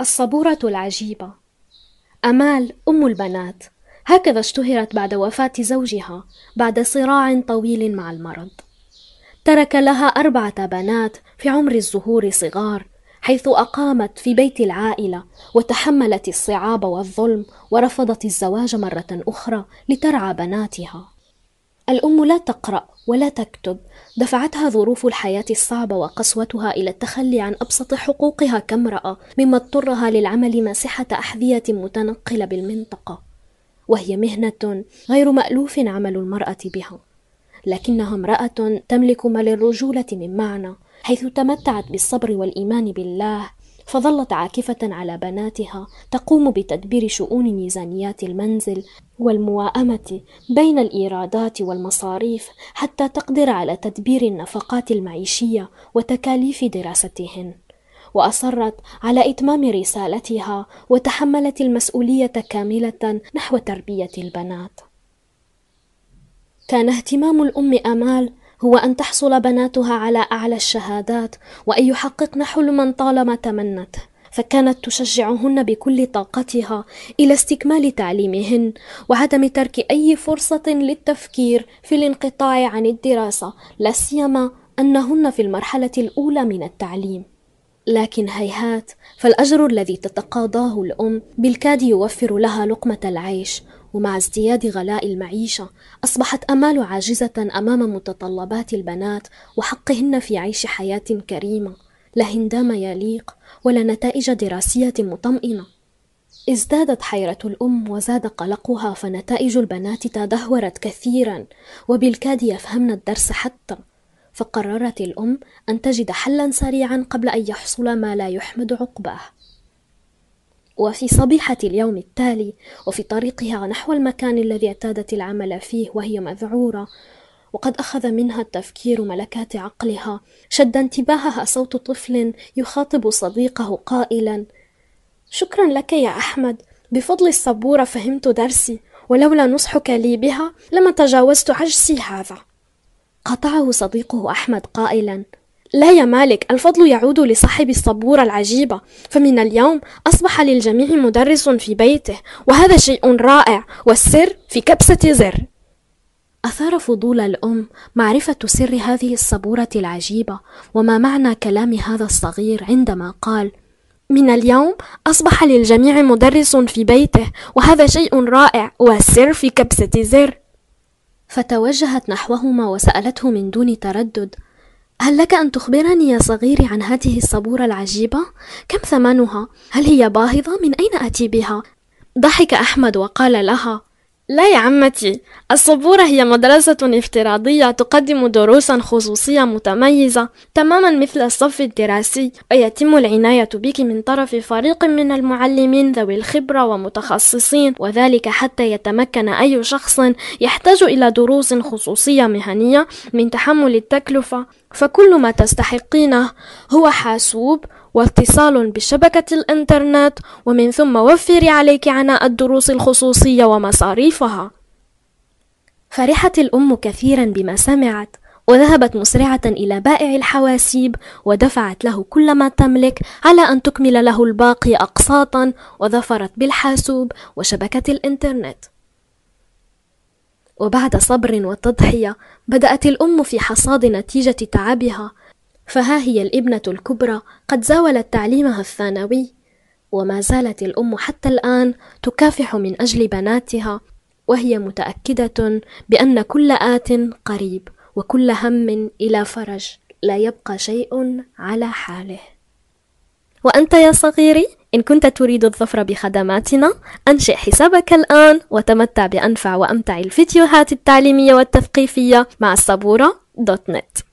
الصبورة العجيبة أمال أم البنات هكذا اشتهرت بعد وفاة زوجها بعد صراع طويل مع المرض ترك لها أربعة بنات في عمر الزهور صغار حيث أقامت في بيت العائلة وتحملت الصعاب والظلم ورفضت الزواج مرة أخرى لترعى بناتها الأم لا تقرأ ولا تكتب دفعتها ظروف الحياة الصعبة وقسوتها إلى التخلي عن أبسط حقوقها كامرأة مما اضطرها للعمل ماسحة أحذية متنقلة بالمنطقة وهي مهنة غير مألوف عمل المرأة بها لكنها امرأة تملك ما للرجولة من معنى حيث تمتعت بالصبر والإيمان بالله فظلت عاكفة على بناتها تقوم بتدبير شؤون ميزانيات المنزل والمواءمة بين الإيرادات والمصاريف حتى تقدر على تدبير النفقات المعيشية وتكاليف دراستهن. وأصرت على إتمام رسالتها وتحملت المسؤولية كاملة نحو تربية البنات. كان اهتمام الأم أمال هو أن تحصل بناتها على أعلى الشهادات وأن يحققن حلما طالما تمنته فكانت تشجعهن بكل طاقتها الى استكمال تعليمهن وعدم ترك اي فرصه للتفكير في الانقطاع عن الدراسه لا سيما انهن في المرحله الاولى من التعليم لكن هيهات فالاجر الذي تتقاضاه الام بالكاد يوفر لها لقمه العيش ومع ازدياد غلاء المعيشة أصبحت أمال عاجزة أمام متطلبات البنات وحقهن في عيش حياة كريمة لا هندام يليق ولا نتائج دراسية مطمئنة ازدادت حيرة الأم وزاد قلقها فنتائج البنات تدهورت كثيرا وبالكاد يفهمن الدرس حتى فقررت الأم أن تجد حلا سريعا قبل أن يحصل ما لا يحمد عقباه وفي صبيحة اليوم التالي وفي طريقها نحو المكان الذي اعتادت العمل فيه وهي مذعورة وقد أخذ منها التفكير ملكات عقلها شد انتباهها صوت طفل يخاطب صديقه قائلا شكرا لك يا أحمد بفضل السبورة فهمت درسي ولولا نصحك لي بها لما تجاوزت عجزي هذا قطعه صديقه أحمد قائلا لا يا مالك الفضل يعود لصاحب الصبورة العجيبة فمن اليوم أصبح للجميع مدرس في بيته وهذا شيء رائع والسر في كبسة زر أثار فضول الأم معرفة سر هذه الصبورة العجيبة وما معنى كلام هذا الصغير عندما قال من اليوم أصبح للجميع مدرس في بيته وهذا شيء رائع والسر في كبسة زر فتوجهت نحوهما وسألته من دون تردد هل لك أن تخبرني يا صغيري عن هذه الصبورة العجيبة؟ كم ثمنها؟ هل هي باهظة؟ من أين أتي بها؟ ضحك أحمد وقال لها: لا يا عمتي، الصبورة هي مدرسة افتراضية تقدم دروسا خصوصية متميزة تماما مثل الصف الدراسي، ويتم العناية بك من طرف فريق من المعلمين ذوي الخبرة ومتخصصين، وذلك حتى يتمكن أي شخص يحتاج إلى دروس خصوصية مهنية من تحمل التكلفة. فكل ما تستحقينه هو حاسوب واتصال بشبكة الإنترنت ومن ثم وفري عليك عناء الدروس الخصوصية ومصاريفها فرحت الأم كثيرا بما سمعت وذهبت مسرعة إلى بائع الحواسيب ودفعت له كل ما تملك على أن تكمل له الباقي أقساطا وظفرت بالحاسوب وشبكة الإنترنت وبعد صبر وتضحية بدأت الأم في حصاد نتيجة تعبها فها هي الابنة الكبرى قد زاولت تعليمها الثانوي وما زالت الأم حتى الآن تكافح من أجل بناتها وهي متأكدة بأن كل آت قريب وكل هم إلى فرج لا يبقى شيء على حاله وأنت يا صغيري إن كنت تريد الظفر بخدماتنا أنشئ حسابك الآن وتمتع بأنفع وأمتع الفيديوهات التعليمية والتثقيفية مع الصبورة دوت نت